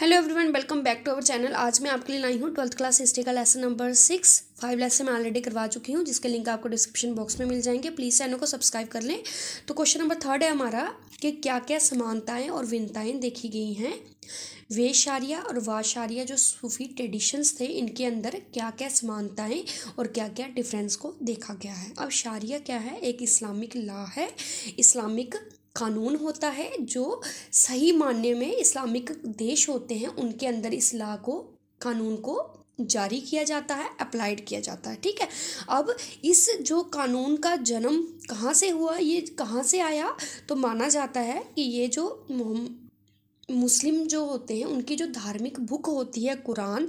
hello everyone welcome back to our channel आज मैं आपके लिए लाई हूँ ट्वेल्थ क्लास हिस्ट्री का lesson number six five lesson मैं ऑलरेडी करवा चुकी हूँ जिसके लिंक आपको डिस्क्रिप्शन बॉक्स में मिल जाएंगे प्लीज़ चैनल को सब्सक्राइब कर लें तो क्वेश्चन नंबर थर्ड है हमारा कि क्या क्या समानताएँ और विनताएँ देखी गई हैं वेशारिया और वाशारिया जो सूफी ट्रेडिशंस थे इनके अंदर क्या क्या समानताएं और क्या क्या डिफरेंस को देखा गया है अब शारिया क्या है एक इस्लामिक लॉ है इस्लामिक कानून होता है जो सही मानने में इस्लामिक देश होते हैं उनके अंदर इस लॉ को कानून को जारी किया जाता है अप्लाइड किया जाता है ठीक है अब इस जो कानून का जन्म कहाँ से हुआ ये कहाँ से आया तो माना जाता है कि ये जो मुस्लिम जो होते हैं उनकी जो धार्मिक बुक होती है कुरान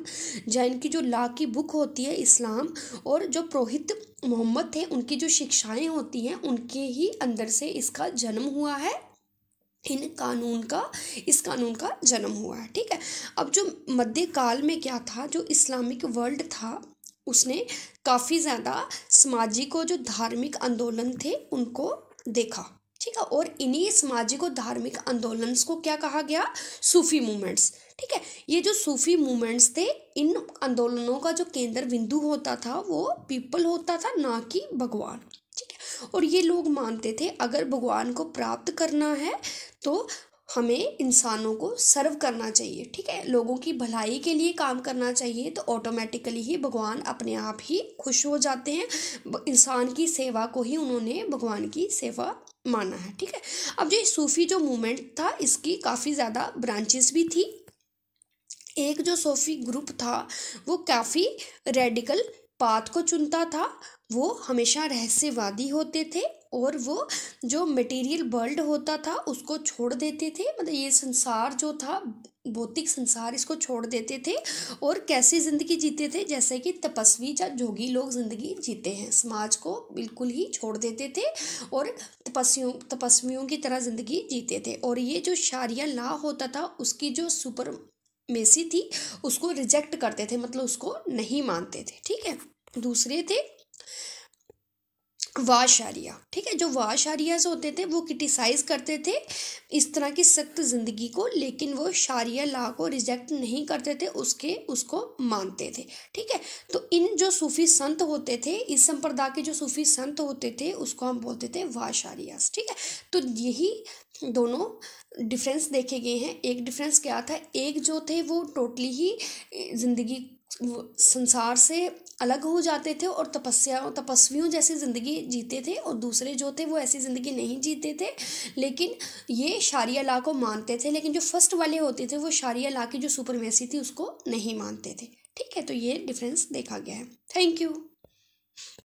जैन की जो ला की बुक होती है इस्लाम और जो प्रोहित मोहम्मद थे उनकी जो शिक्षाएं होती हैं उनके ही अंदर से इसका जन्म हुआ है इन कानून का इस कानून का जन्म हुआ है ठीक है अब जो मध्य काल में क्या था जो इस्लामिक वर्ल्ड था उसने काफ़ी ज़्यादा सामाजिक और जो धार्मिक आंदोलन थे उनको देखा था और इन्हीं सामाजिक और धार्मिक आंदोलन को क्या कहा गया सूफी मूवमेंट्स ठीक है ये जो सूफी मूवमेंट्स थे इन आंदोलनों का जो केंद्र बिंदु होता था वो पीपल होता था ना कि भगवान ठीक है और ये लोग मानते थे अगर भगवान को प्राप्त करना है तो हमें इंसानों को सर्व करना चाहिए ठीक है लोगों की भलाई के लिए काम करना चाहिए तो ऑटोमेटिकली ही भगवान अपने आप ही खुश हो जाते हैं इंसान की सेवा को ही उन्होंने भगवान की सेवा माना है ठीक है अब जो सूफ़ी जो मूवमेंट था इसकी काफ़ी ज़्यादा ब्रांचेस भी थी एक जो सूफ़ी ग्रुप था वो काफ़ी रेडिकल पाथ को चुनता था वो हमेशा रहस्यवादी होते थे और वो जो मटेरियल वर्ल्ड होता था उसको छोड़ देते थे मतलब ये संसार जो था भौतिक संसार इसको छोड़ देते थे और कैसी ज़िंदगी जीते थे जैसे कि तपस्वी या जोगी लोग ज़िंदगी जीते हैं समाज को बिल्कुल ही छोड़ देते थे और तपस्वियों तपस्वियों की तरह ज़िंदगी जीते थे और ये जो शारिया ला होता था उसकी जो सुपर मेसी थी उसको रिजेक्ट करते थे मतलब उसको नहीं मानते थे ठीक है दूसरे थे वाशारिया ठीक है जो वाशारियाज होते थे वो क्रिटिसाइज़ करते थे इस तरह की सख्त ज़िंदगी को लेकिन वो शारिया ला को रिजेक्ट नहीं करते थे उसके उसको मानते थे ठीक है तो इन जो सूफ़ी संत होते थे इस संप्रदाय के जो सूफ़ी संत होते थे उसको हम बोलते थे वाशारियाज ठीक है तो यही दोनों डिफरेंस देखे गए हैं एक डिफरेंस क्या था एक जो थे वो टोटली ही ज़िंदगी संसार से अलग हो जाते थे और तपस्या तपस्वियों जैसी ज़िंदगी जीते थे और दूसरे जो थे वो ऐसी ज़िंदगी नहीं जीते थे लेकिन ये शारिया ला को मानते थे लेकिन जो फर्स्ट वाले होते थे वो शारिया ला की जो सुपरमेसी थी उसको नहीं मानते थे ठीक है तो ये डिफरेंस देखा गया है थैंक यू